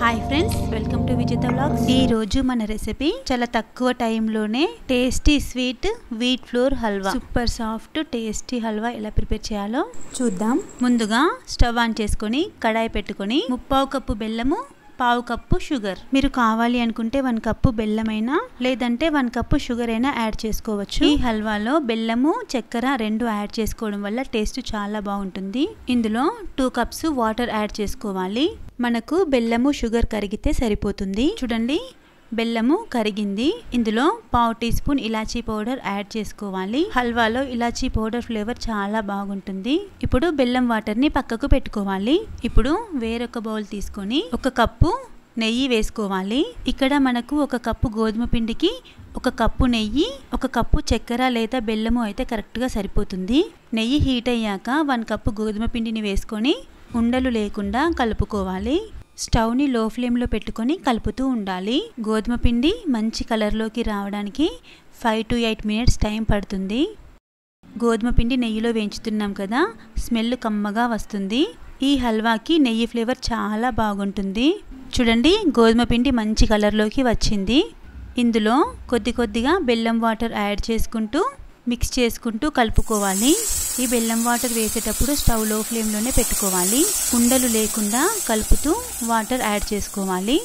hi friends welcome to Vijitha blogs ఈ రోజు మన రెసిపీ చాలా తక్కువ టైంలోనే tasty sweet wheat flour halwa super soft tasty halwa ఎలా ప్రిపేర్ చేయాలో చూద్దాం ముందుగా స్టవ్ ఆన్ చేసుకొని కడాయి పెట్టుకొని ముప్పావు కప్పు బెల్లము పావు కప్పు షుగర్ మీరు కావాలి అనుకుంటే వన్ కప్పు బెల్లమైనా లేదంటే వన్ కప్పు షుగర్ అయినా యాడ్ చేసుకోవచ్చు ఈ హల్వాలో బెల్లము చక్కెర రెండు యాడ్ చేసుకోవడం వల్ల టేస్ట్ చాలా బాగుంటుంది ఇందులో టూ కప్స్ వాటర్ యాడ్ చేసుకోవాలి మనకు బెల్లము షుగర్ కరిగితే సరిపోతుంది చూడండి బెల్లము కరిగింది ఇందులో పావు టీ స్పూన్ ఇలాచీ పౌడర్ యాడ్ చేసుకోవాలి హల్వాలో ఇలాచీ పౌడర్ ఫ్లేవర్ చాలా బాగుంటుంది ఇప్పుడు బెల్లం వాటర్ని పక్కకు పెట్టుకోవాలి ఇప్పుడు వేరొక బౌల్ తీసుకొని ఒక కప్పు నెయ్యి వేసుకోవాలి ఇక్కడ మనకు ఒక కప్పు గోధుమ పిండికి ఒక కప్పు నెయ్యి ఒక కప్పు చక్కెర లేదా బెల్లము అయితే కరెక్ట్గా సరిపోతుంది నెయ్యి హీట్ అయ్యాక వన్ కప్పు గోధుమ పిండిని వేసుకొని ఉండలు లేకుండా కలుపుకోవాలి స్టవ్ని లో ఫ్లేమ్లో పెట్టుకొని కలుపుతూ ఉండాలి గోధుమ పిండి మంచి కలర్లోకి రావడానికి five to eight minutes time పడుతుంది గోధుమ పిండి నెయ్యిలో వేయించుతున్నాం కదా స్మెల్ కమ్మగా వస్తుంది ఈ హల్వాకి నెయ్యి ఫ్లేవర్ చాలా బాగుంటుంది చూడండి గోధుమ పిండి మంచి కలర్లోకి వచ్చింది ఇందులో కొద్ది కొద్దిగా బెల్లం వాటర్ యాడ్ చేసుకుంటూ మిక్స్ చేసుకుంటూ కలుపుకోవాలి ఈ బెల్లం వాటర్ వేసేటప్పుడు స్టవ్ లో ఫ్లేమ్లోనే పెట్టుకోవాలి కుండలు లేకుండా కలుపుతూ వాటర్ యాడ్ చేసుకోవాలి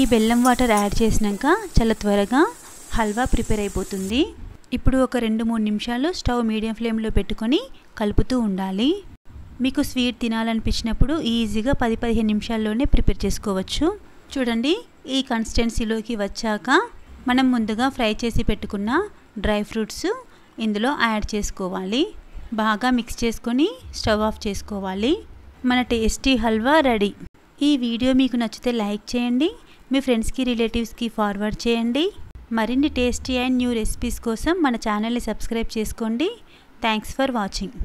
ఈ బెల్లం వాటర్ యాడ్ చేసినాక చాలా త్వరగా హల్వా ప్రిపేర్ అయిపోతుంది ఇప్పుడు ఒక రెండు మూడు నిమిషాలు స్టవ్ మీడియం ఫ్లేమ్లో పెట్టుకొని కలుపుతూ ఉండాలి మీకు స్వీట్ తినాలనిపించినప్పుడు ఈజీగా పది పదిహేను నిమిషాల్లోనే ప్రిపేర్ చేసుకోవచ్చు చూడండి ఈ కన్సిస్టెన్సీలోకి వచ్చాక మనం ముందుగా ఫ్రై చేసి పెట్టుకున్న డ్రై ఫ్రూట్స్ ఇందులో యాడ్ చేసుకోవాలి బాగా మిక్స్ చేసుకొని స్టవ్ ఆఫ్ చేసుకోవాలి మన టేస్టీ హల్వా రెడీ ఈ వీడియో మీకు నచ్చితే లైక్ చేయండి మీ ఫ్రెండ్స్కి రిలేటివ్స్కి ఫార్వర్డ్ చేయండి మరిన్ని టేస్టీ అండ్ న్యూ రెసిపీస్ కోసం మన ఛానల్ని సబ్స్క్రైబ్ చేసుకోండి థ్యాంక్స్ ఫర్ వాచింగ్